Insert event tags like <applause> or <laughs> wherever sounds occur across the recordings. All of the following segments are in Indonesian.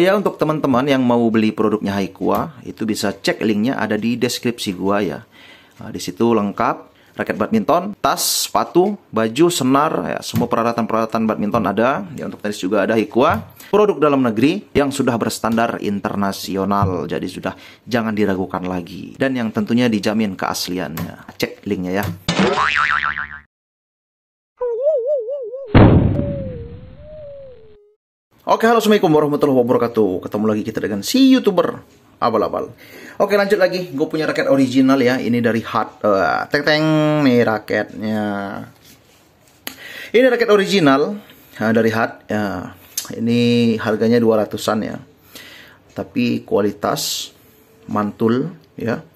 Ya untuk teman-teman yang mau beli produknya Haikua itu bisa cek linknya ada di deskripsi gua ya. Nah, di situ lengkap raket badminton, tas, sepatu, baju, senar, ya, semua peralatan-peralatan badminton ada. Ya, untuk tenis juga ada Haikua. Produk dalam negeri yang sudah berstandar internasional, jadi sudah jangan diragukan lagi. Dan yang tentunya dijamin keasliannya. Cek linknya ya. Oke, halo Assalamualaikum warahmatullahi wabarakatuh. Ketemu lagi kita dengan si YouTuber abal-abal. Oke, lanjut lagi. Gue punya raket original ya. Ini dari Hot, Uh, teng teng nih raketnya. Ini raket original uh, dari Hot ya. ini harganya 200-an ya. Tapi kualitas mantul ya.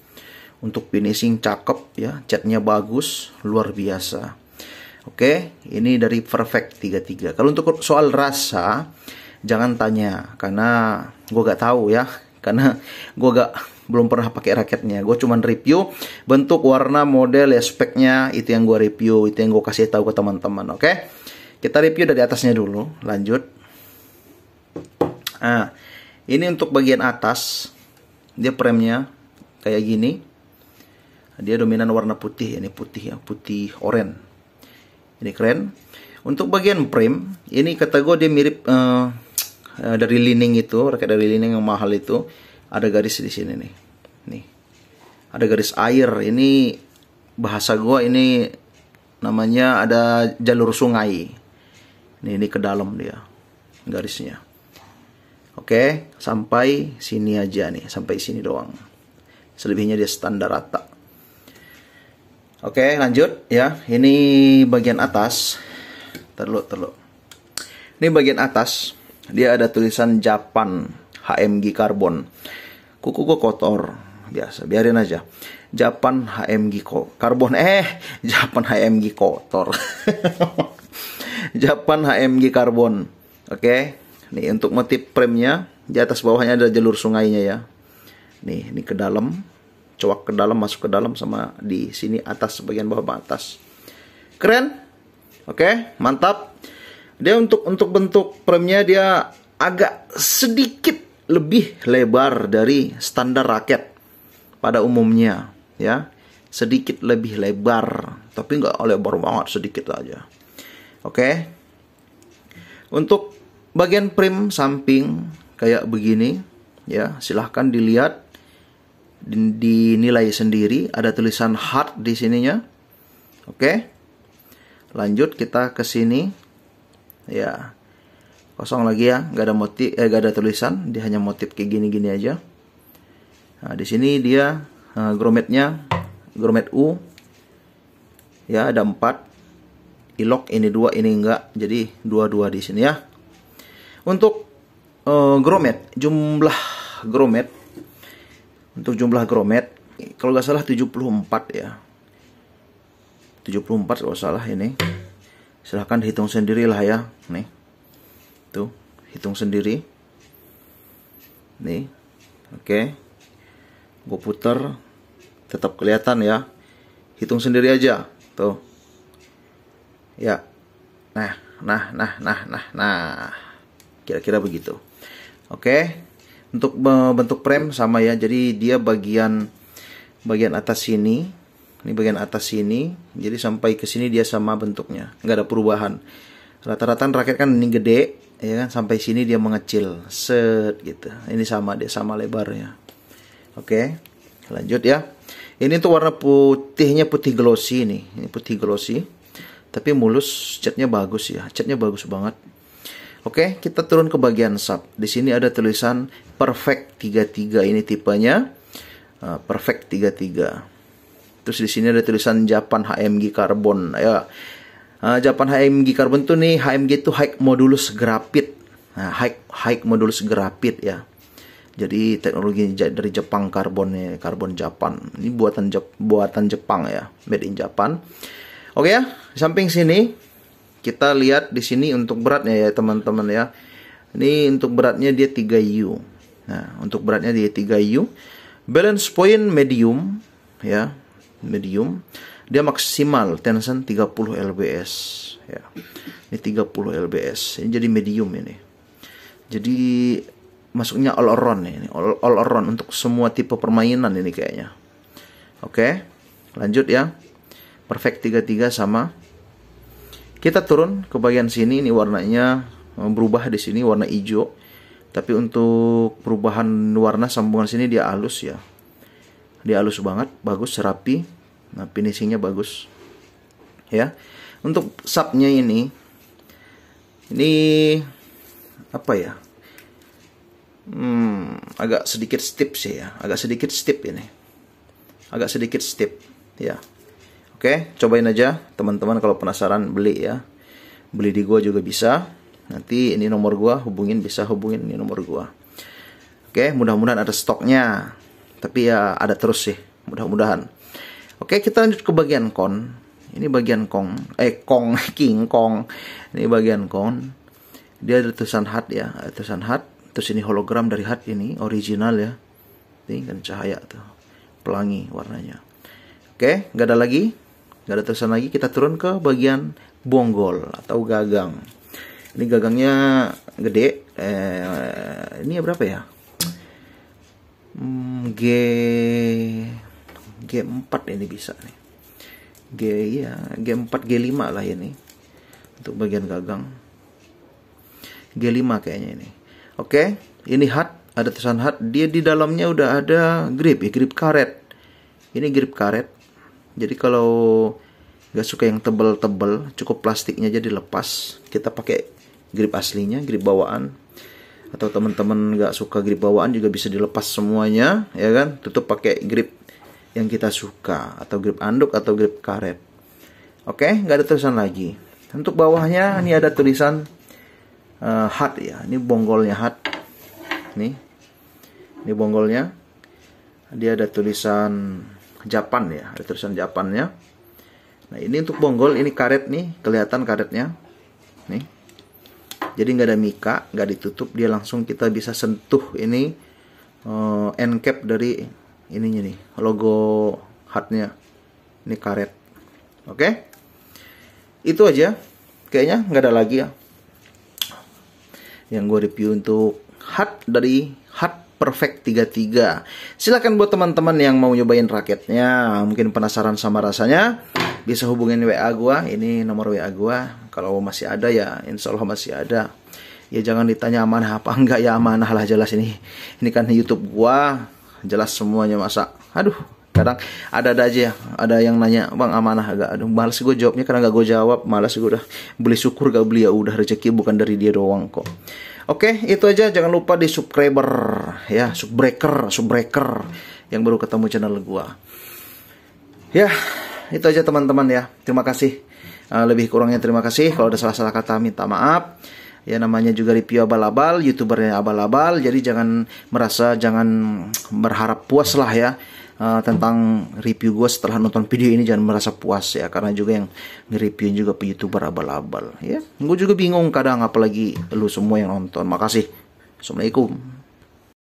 Untuk finishing cakep ya, catnya bagus, luar biasa. Oke, ini dari perfect 33. Kalau untuk soal rasa, jangan tanya karena gue gak tahu ya, karena gue gak belum pernah pakai raketnya. Gue cuman review bentuk, warna, model, ya speknya itu yang gue review, itu yang gue kasih tahu ke teman-teman. Oke, kita review dari atasnya dulu. Lanjut. Nah, ini untuk bagian atas dia premnya kayak gini. Dia dominan warna putih, ini putih ya, putih oren ini keren. Untuk bagian frame, ini kata gue dia mirip uh, dari lining itu, raket dari lining yang mahal itu. Ada garis di sini nih. Nih. Ada garis air. Ini bahasa gue ini namanya ada jalur sungai. Ini ini ke dalam dia garisnya. Oke, sampai sini aja nih, sampai sini doang. Selebihnya dia standar rata. Oke, lanjut ya. Ini bagian atas. Terlu terlu Ini bagian atas. Dia ada tulisan Japan HMG karbon. Kuku gue kotor. Biasa, biarin aja. Japan HMG ko karbon. Eh, <laughs> Japan HMG kotor. <laughs> Japan HMG karbon. Oke. Nih untuk motif premnya di atas bawahnya ada jalur sungainya ya. Nih, ini ke dalam coak ke dalam masuk ke dalam sama di sini atas sebagian bawah atas keren oke okay, mantap dia untuk untuk bentuk premnya dia agak sedikit lebih lebar dari standar raket pada umumnya ya sedikit lebih lebar tapi nggak lebar banget sedikit aja oke okay. untuk bagian prim samping kayak begini ya silahkan dilihat dinilai sendiri. Ada tulisan hard di sininya. Oke. Lanjut kita ke sini. Ya. Kosong lagi ya, nggak ada motif, eh, nggak ada tulisan, dia hanya motif kayak gini-gini aja. Nah, di sini dia uh, eh, grometnya gromet U ya ada empat ilok ini dua ini enggak jadi dua-dua di sini ya untuk uh, eh, gromet jumlah gromet untuk jumlah gromet kalau nggak salah 74 ya 74 kalau salah ini silahkan hitung lah ya nih tuh hitung sendiri nih oke okay. gue puter tetap kelihatan ya hitung sendiri aja tuh ya nah nah nah nah nah nah kira-kira begitu oke okay untuk bentuk frame sama ya jadi dia bagian bagian atas sini ini bagian atas sini jadi sampai ke sini dia sama bentuknya nggak ada perubahan rata-rata raket kan ini gede ya kan sampai sini dia mengecil set gitu ini sama dia sama lebarnya oke lanjut ya ini tuh warna putihnya putih glossy nih ini putih glossy tapi mulus catnya bagus ya catnya bagus banget Oke, kita turun ke bagian sub. Di sini ada tulisan perfect 33 ini tipenya. Uh, perfect 33. Terus di sini ada tulisan Japan HMG Carbon. Ya. Uh, Japan HMG Carbon tuh nih HMG itu high modulus grafit. Nah, high high modulus grafit ya. Jadi teknologi dari Jepang karbonnya, karbon ya, Japan Ini buatan Je buatan Jepang ya, made in Japan. Oke ya, di samping sini kita lihat di sini untuk beratnya ya teman-teman ya. Ini untuk beratnya dia 3U. Nah, untuk beratnya di 3U. E Balance point medium ya, medium. Dia maksimal tension 30 lbs ya. Ini 30 lbs. Ini jadi medium ini. Jadi masuknya all around ini, all, all around untuk semua tipe permainan ini kayaknya. Oke. Lanjut ya. Perfect 33 sama kita turun ke bagian sini ini warnanya eh, berubah di sini warna hijau tapi untuk perubahan warna sambungan sini dia halus ya dia halus banget bagus rapi nah finishingnya bagus ya untuk subnya ini ini apa ya hmm, agak sedikit steep sih ya agak sedikit steep ini agak sedikit steep ya oke cobain aja teman-teman kalau penasaran beli ya beli di gua juga bisa nanti ini nomor gua hubungin bisa hubungin ini nomor gua oke mudah-mudahan ada stoknya tapi ya ada terus sih mudah-mudahan oke kita lanjut ke bagian kon ini bagian kong eh kong <laughs> king kong ini bagian kon dia ada tulisan hat ya ada tulisan hat terus ini hologram dari hat ini original ya ini kan cahaya tuh pelangi warnanya oke nggak ada lagi nggak ada tulisan lagi kita turun ke bagian bonggol atau gagang ini gagangnya gede. Eh, ini ya berapa ya? Hmm, G G4 ini bisa nih. G ya, G4 G5 lah ini. Untuk bagian gagang. G5 kayaknya ini. Oke, ini hat, ada tulisan hat. Dia di dalamnya udah ada grip, ya grip karet. Ini grip karet. Jadi kalau nggak suka yang tebel-tebel, cukup plastiknya jadi lepas. Kita pakai grip aslinya, grip bawaan. Atau teman-teman nggak suka grip bawaan juga bisa dilepas semuanya, ya kan? Tutup pakai grip yang kita suka atau grip anduk atau grip karet. Oke, nggak ada tulisan lagi. Untuk bawahnya ini ada tulisan uh, ya. Ini bonggolnya hard. Nih. Ini bonggolnya. Dia ada tulisan Japan ya, ada tulisan Japannya. Nah, ini untuk bonggol, ini karet nih, kelihatan karetnya. Nih jadi nggak ada mika nggak ditutup dia langsung kita bisa sentuh ini uh, end cap dari ininya nih logo hardnya ini karet oke okay? itu aja kayaknya nggak ada lagi ya yang gue review untuk hard dari hard Perfect 33. silahkan buat teman-teman yang mau nyobain raketnya, mungkin penasaran sama rasanya, bisa hubungin WA gua, ini nomor WA gua kalau masih ada ya insya Allah masih ada ya jangan ditanya amanah apa enggak ya amanah lah jelas ini ini kan YouTube gua jelas semuanya masa aduh kadang ada ada aja ya. ada yang nanya bang amanah agak aduh malas gue jawabnya karena gak gue jawab malas gue udah beli syukur gak beli ya udah rezeki bukan dari dia doang kok Oke, itu aja. Jangan lupa di subscriber ya, subbreaker, subbreaker yang baru ketemu channel gua. Ya, itu aja teman-teman ya. Terima kasih. Eh, lebih kurangnya terima kasih. Kalau ada salah-salah kata minta maaf. Ya namanya juga review abal-abal, youtubernya abal-abal. Jadi jangan merasa, jangan berharap puas lah ya. Uh, tentang review gue setelah nonton video ini jangan merasa puas ya karena juga yang nge-review juga youtuber abal-abal ya gue juga bingung kadang apalagi lu semua yang nonton makasih assalamualaikum